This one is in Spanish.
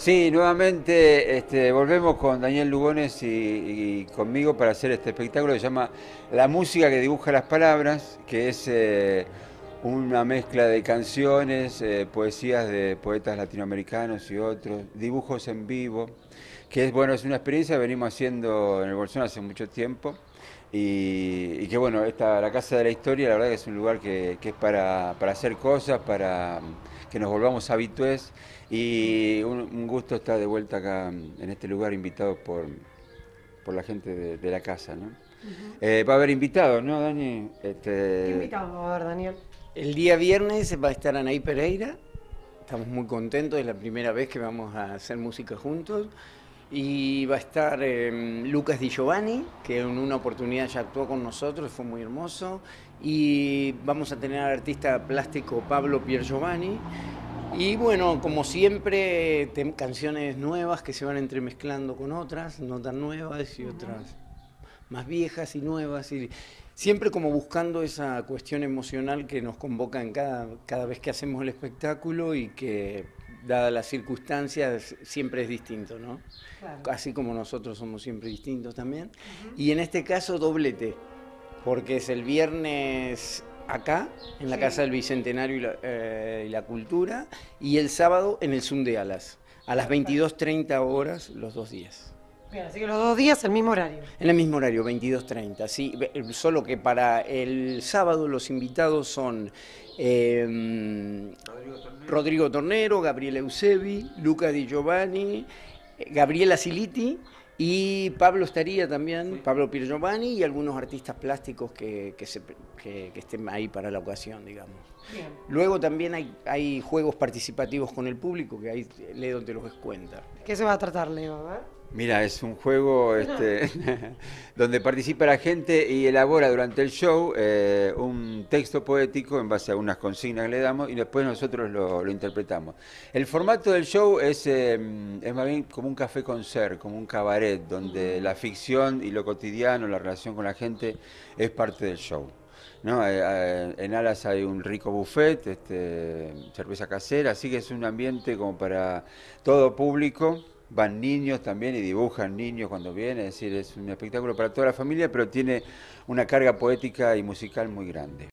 Sí, nuevamente este, volvemos con Daniel Lugones y, conmigo para hacer este espectáculo que se llama La música que dibuja las palabras, que es eh, una mezcla de canciones, eh, poesías de poetas latinoamericanos y otros, dibujos en vivo, que es bueno, es una experiencia que venimos haciendo en el Bolsón hace mucho tiempo. Y, que bueno, esta, la Casa de la Historia, la verdad que es un lugar que, es para, hacer cosas, para que nos volvamos habitués. Y un, gusto estar de vuelta acá en este lugar, invitado por, por la gente de, la casa. ¿no? Eh, va a haber invitados, ¿no, Dani? Este, ¿Qué invitados va a haber, Daniel? El día viernes va a estar Anaí Pereira. Estamos muy contentos, es la primera vez que vamos a hacer música juntos. Y va a estar em, Lucas Di Giovanni, que en una oportunidad ya actuó con nosotros, fue muy hermoso. Y vamos a tener al artista plástico Pablo Pier Giovanni. Y bueno, como siempre, canciones nuevas que se van entremezclando con otras, notas nuevas y otras más viejas y nuevas, y siempre como buscando esa cuestión emocional que nos convoca en cada, cada vez que hacemos el espectáculo y que, dada las circunstancias, siempre es distinto, ¿no? Así como nosotros somos siempre distintos también. Y en este caso, doblete, porque es el viernes acá, en la Casa del Bicentenario eh, y la, Cultura, y el sábado en el Zoom de Alas, a las 22.30 horas los dos días. Bien, así que los dos días el mismo horario. En el mismo horario, 22.30, sí. Solo que para el sábado los invitados son em, Rodrigo, Tornero. Gabriel Eusebi, Luca Di Giovanni, Gabriela Siliti y Pablo estaría también, Pablo Pablo Giovanni y algunos artistas plásticos que, estén ahí para la ocasión, digamos. Bien. Luego también hay, hay juegos participativos con el público que ahí Leo te los cuenta. ¿Qué se va a tratar, Leo? Mira, es un juego este, donde participa la gente y elabora durante el show eh, un texto poético en base a unas consignas que le damos y después nosotros lo, interpretamos. El formato del show es, em, más bien como un café concert, como un cabaret, donde mm. la ficción y lo cotidiano, la relación con la gente, es parte del show. Eh, eh, en Alas hay un rico buffet, este, cerveza casera, así que es un ambiente como para todo público van niños también y dibujan niños cuando vienen, es decir, es un espectáculo para toda la familia, pero tiene una carga poética y musical muy grande.